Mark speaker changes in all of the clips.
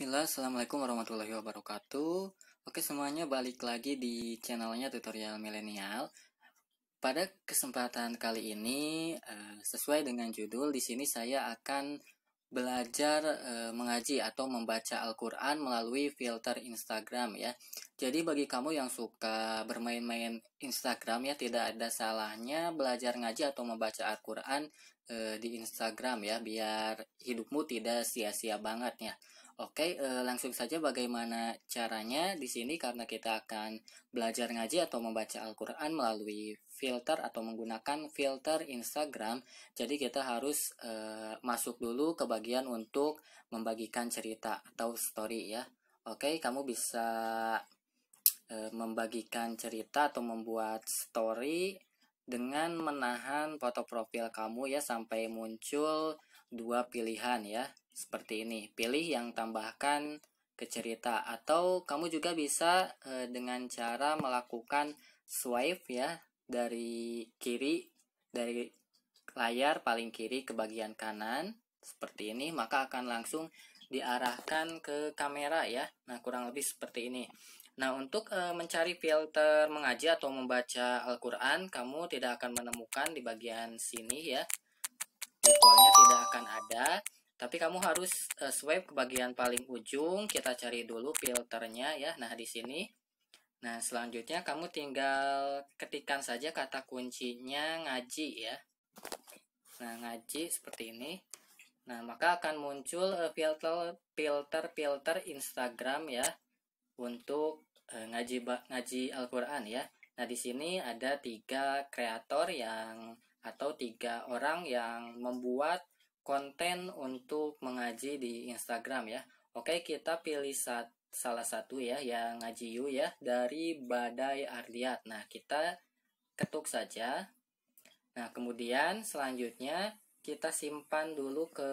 Speaker 1: Bismillah, Assalamualaikum warahmatullahi wabarakatuh Oke semuanya balik lagi di channelnya tutorial milenial Pada kesempatan kali ini eh, sesuai dengan judul di sini saya akan belajar eh, mengaji atau membaca Al-Quran melalui filter Instagram ya Jadi bagi kamu yang suka bermain-main Instagram ya tidak ada salahnya belajar ngaji atau membaca Al-Quran eh, di Instagram ya biar hidupmu tidak sia-sia banget ya Oke, e, langsung saja bagaimana caranya di sini karena kita akan belajar ngaji atau membaca Al-Qur'an melalui filter atau menggunakan filter Instagram. Jadi kita harus e, masuk dulu ke bagian untuk membagikan cerita atau story ya. Oke, kamu bisa e, membagikan cerita atau membuat story dengan menahan foto profil kamu ya sampai muncul dua pilihan ya seperti ini. Pilih yang tambahkan ke cerita atau kamu juga bisa e, dengan cara melakukan swipe ya dari kiri dari layar paling kiri ke bagian kanan seperti ini maka akan langsung diarahkan ke kamera ya. Nah, kurang lebih seperti ini. Nah, untuk e, mencari filter mengaji atau membaca Al-Qur'an, kamu tidak akan menemukan di bagian sini ya. Defaultnya tidak akan ada tapi kamu harus uh, swipe ke bagian paling ujung kita cari dulu filternya ya nah di sini nah selanjutnya kamu tinggal ketikkan saja kata kuncinya ngaji ya nah ngaji seperti ini nah maka akan muncul uh, filter filter filter Instagram ya untuk uh, ngaji ngaji Alquran ya nah di sini ada tiga kreator yang atau tiga orang yang membuat konten untuk mengaji di Instagram ya. Oke, kita pilih sat salah satu ya yang ngaji you ya dari Badai Ardiat. Nah, kita ketuk saja. Nah, kemudian selanjutnya kita simpan dulu ke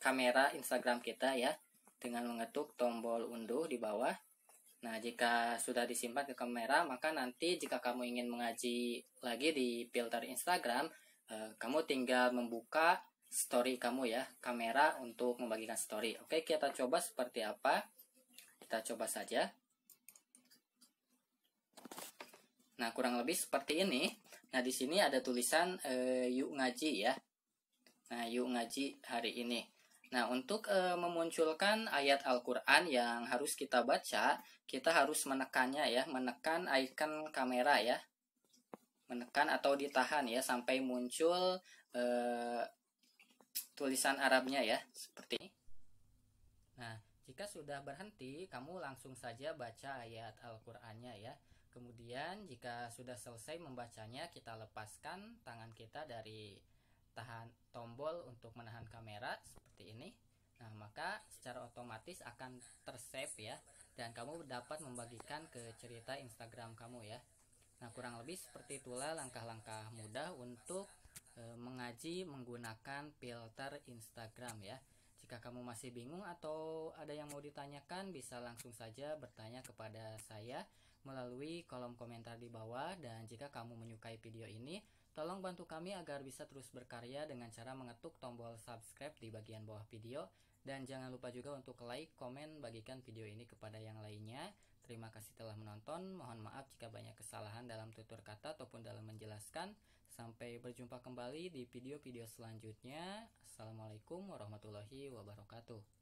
Speaker 1: kamera Instagram kita ya dengan mengetuk tombol unduh di bawah. Nah, jika sudah disimpan ke kamera, maka nanti jika kamu ingin mengaji lagi di filter Instagram, Eh, kamu tinggal membuka story kamu ya kamera untuk membagikan story oke kita coba seperti apa kita coba saja nah kurang lebih seperti ini nah di sini ada tulisan e, yuk ngaji ya nah yuk ngaji hari ini Nah, untuk e, memunculkan ayat Al-Quran yang harus kita baca, kita harus menekannya ya, menekan icon kamera ya menekan atau ditahan ya sampai muncul e, tulisan Arabnya ya seperti ini. Nah, jika sudah berhenti, kamu langsung saja baca ayat Al-Qur'annya ya. Kemudian jika sudah selesai membacanya, kita lepaskan tangan kita dari tahan tombol untuk menahan kamera seperti ini. Nah, maka secara otomatis akan tersave ya dan kamu dapat membagikan ke cerita Instagram kamu ya. Nah, kurang lebih seperti itulah langkah-langkah mudah untuk e, mengaji menggunakan filter Instagram ya. Jika kamu masih bingung atau ada yang mau ditanyakan, bisa langsung saja bertanya kepada saya melalui kolom komentar di bawah dan jika kamu menyukai video ini, Tolong bantu kami agar bisa terus berkarya dengan cara mengetuk tombol subscribe di bagian bawah video dan jangan lupa juga untuk like, komen, bagikan video ini kepada yang lainnya. Terima kasih telah menonton. Mohon maaf jika banyak kesalahan dalam tutur kata ataupun dalam menjelaskan. Sampai berjumpa kembali di video-video selanjutnya. Assalamualaikum warahmatullahi wabarakatuh.